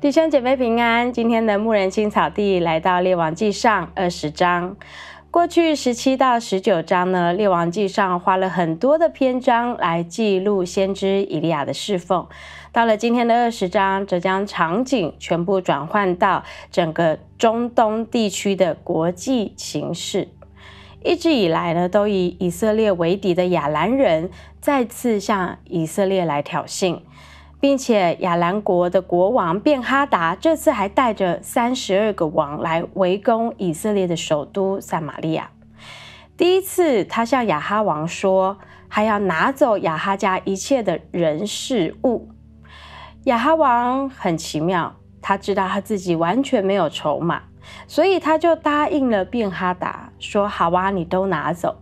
弟兄姐妹平安，今天的牧人青草地来到《列王纪》上二十章。过去十七到十九章呢，《列王纪》上花了很多的篇章来记录先知以利亚的侍奉。到了今天的二十章，则将场景全部转换到整个中东地区的国际形势。一直以来呢，都以以色列为敌的亚兰人，再次向以色列来挑衅。并且亚兰国的国王便哈达这次还带着三十二个王来围攻以色列的首都撒玛利亚。第一次，他向亚哈王说，他要拿走亚哈家一切的人事物。亚哈王很奇妙，他知道他自己完全没有筹码，所以他就答应了便哈达，说：“好啊，你都拿走。”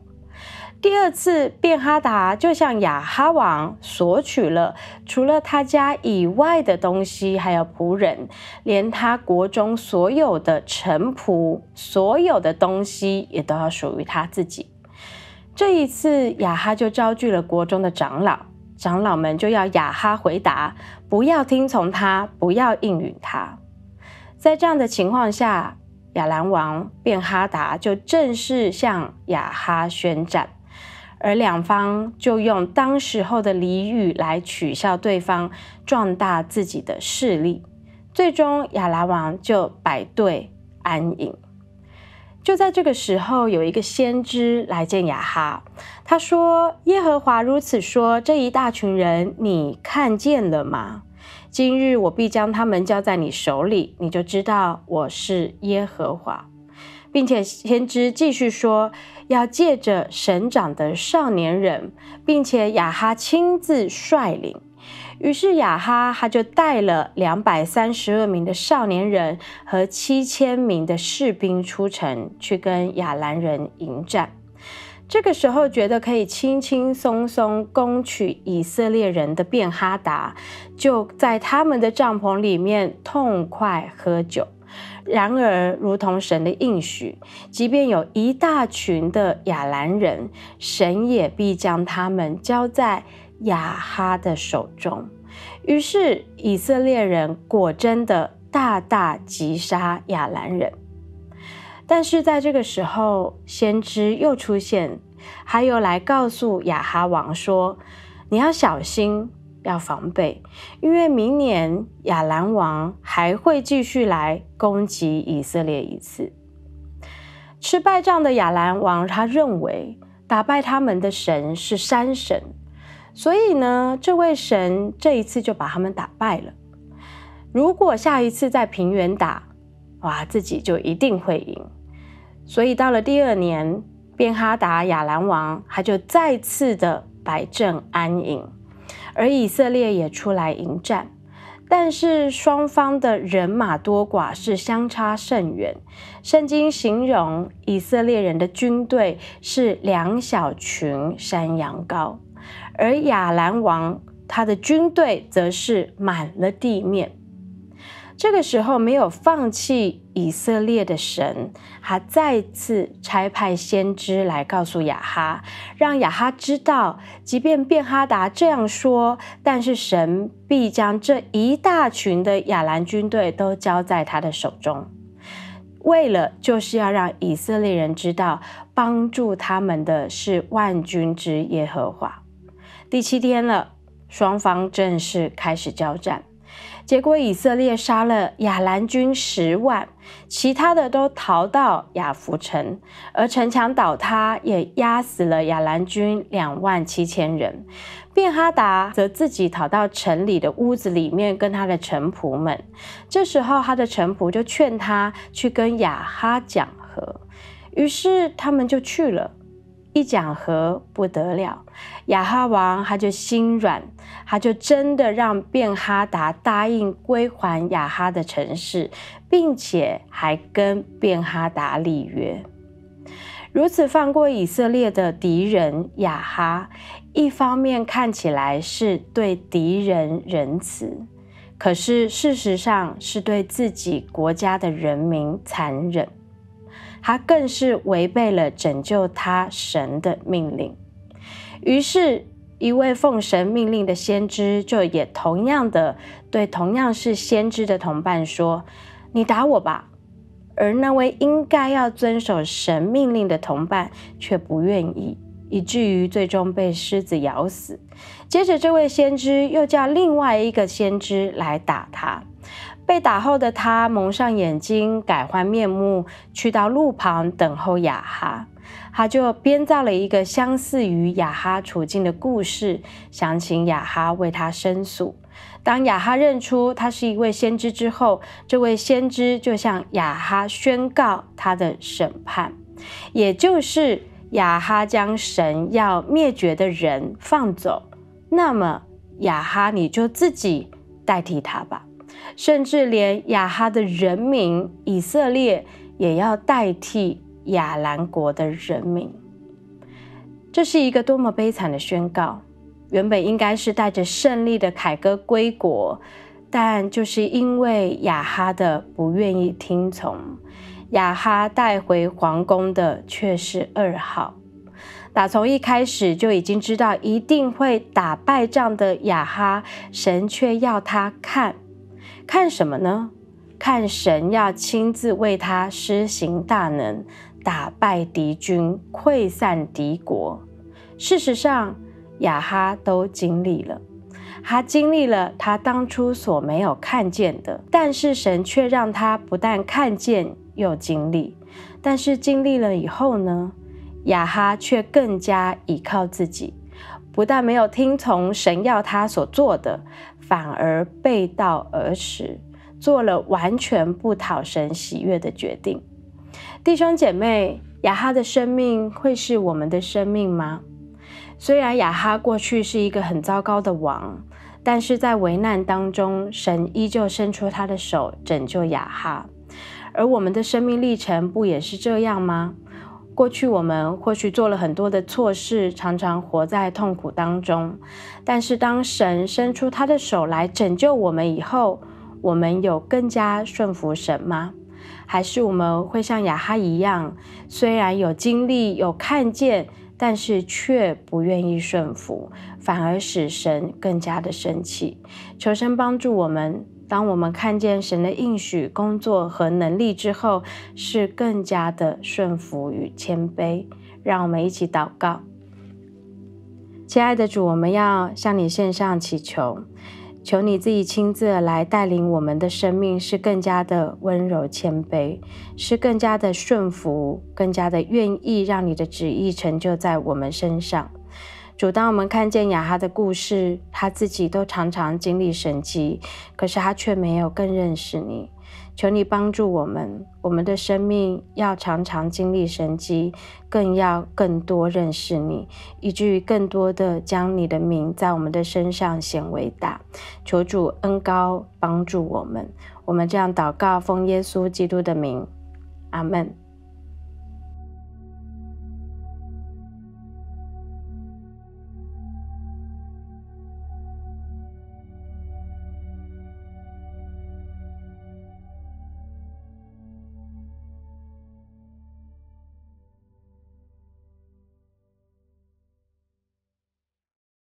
第二次，便哈达就向雅哈王索取了除了他家以外的东西，还有仆人，连他国中所有的臣仆，所有的东西也都要属于他自己。这一次，雅哈就招聚了国中的长老，长老们就要雅哈回答，不要听从他，不要应允他。在这样的情况下，亚兰王便哈达就正式向雅哈宣战。而两方就用当时候的俚语来取笑对方，壮大自己的势力。最终，亚兰王就摆队安营。就在这个时候，有一个先知来见雅哈，他说：“耶和华如此说：这一大群人，你看见了吗？今日我必将他们交在你手里，你就知道我是耶和华。”并且先知继续说，要借着省长的少年人，并且亚哈亲自率领。于是亚哈他就带了两百三十二名的少年人和七千名的士兵出城去跟亚兰人迎战。这个时候觉得可以轻轻松松攻取以色列人的便哈达，就在他们的帐篷里面痛快喝酒。然而，如同神的应许，即便有一大群的亚兰人，神也必将他们交在亚哈的手中。于是，以色列人果真的大大击杀亚兰人。但是，在这个时候，先知又出现，还有来告诉亚哈王说：“你要小心。”要防备，因为明年亚兰王还会继续来攻击以色列一次。吃败仗的亚兰王，他认为打败他们的神是山神，所以呢，这位神这一次就把他们打败了。如果下一次在平原打，哇，自己就一定会赢。所以到了第二年，便哈达亚兰王他就再次的摆正安营。而以色列也出来迎战，但是双方的人马多寡是相差甚远。圣经形容以色列人的军队是两小群山羊羔，而亚兰王他的军队则是满了地面。这个时候没有放弃以色列的神，他再次差派先知来告诉亚哈，让亚哈知道，即便便哈达这样说，但是神必将这一大群的亚兰军队都交在他的手中。为了就是要让以色列人知道，帮助他们的是万军之耶和华。第七天了，双方正式开始交战。结果以色列杀了亚兰军十万，其他的都逃到亚弗城，而城墙倒塌也压死了亚兰军两万七千人。便哈达则自己逃到城里的屋子里面，跟他的臣仆们。这时候，他的臣仆就劝他去跟亚哈讲和，于是他们就去了。一讲和不得了，亚哈王他就心软，他就真的让便哈达答应归还亚哈的城市，并且还跟便哈达立约。如此放过以色列的敌人亚哈，一方面看起来是对敌人仁慈，可是事实上是对自己国家的人民残忍。他更是违背了拯救他神的命令，于是，一位奉神命令的先知就也同样的对同样是先知的同伴说：“你打我吧。”而那位应该要遵守神命令的同伴却不愿意，以至于最终被狮子咬死。接着，这位先知又叫另外一个先知来打他。被打后的他蒙上眼睛，改换面目，去到路旁等候雅哈。他就编造了一个相似于雅哈处境的故事，想请雅哈为他申诉。当雅哈认出他是一位先知之后，这位先知就向雅哈宣告他的审判，也就是雅哈将神要灭绝的人放走，那么雅哈你就自己代替他吧。甚至连亚哈的人民以色列也要代替亚兰国的人民，这是一个多么悲惨的宣告！原本应该是带着胜利的凯歌归国，但就是因为亚哈的不愿意听从，亚哈带回皇宫的却是二号。打从一开始就已经知道一定会打败仗的亚哈，神却要他看。看什么呢？看神要亲自为他施行大能，打败敌军，溃散敌国。事实上，雅哈都经历了，他经历了他当初所没有看见的。但是神却让他不但看见，又经历。但是经历了以后呢？雅哈却更加倚靠自己，不但没有听从神要他所做的。反而背道而驰，做了完全不讨神喜悦的决定。弟兄姐妹，亚哈的生命会是我们的生命吗？虽然亚哈过去是一个很糟糕的王，但是在危难当中，神依旧伸出他的手拯救亚哈。而我们的生命历程不也是这样吗？过去我们或许做了很多的错事，常常活在痛苦当中。但是当神伸出他的手来拯救我们以后，我们有更加顺服神吗？还是我们会像雅哈一样，虽然有经历、有看见，但是却不愿意顺服，反而使神更加的生气？求神帮助我们。当我们看见神的应许、工作和能力之后，是更加的顺服与谦卑。让我们一起祷告，亲爱的主，我们要向你献上祈求，求你自己亲自来带领我们的生命，是更加的温柔谦卑，是更加的顺服，更加的愿意让你的旨意成就在我们身上。主，当我们看见雅哈的故事，他自己都常常经历神迹，可是他却没有更认识你。求你帮助我们，我们的生命要常常经历神迹，更要更多认识你，以至于更多的将你的名在我们的身上显为大。求主恩高帮助我们，我们这样祷告，奉耶稣基督的名，阿门。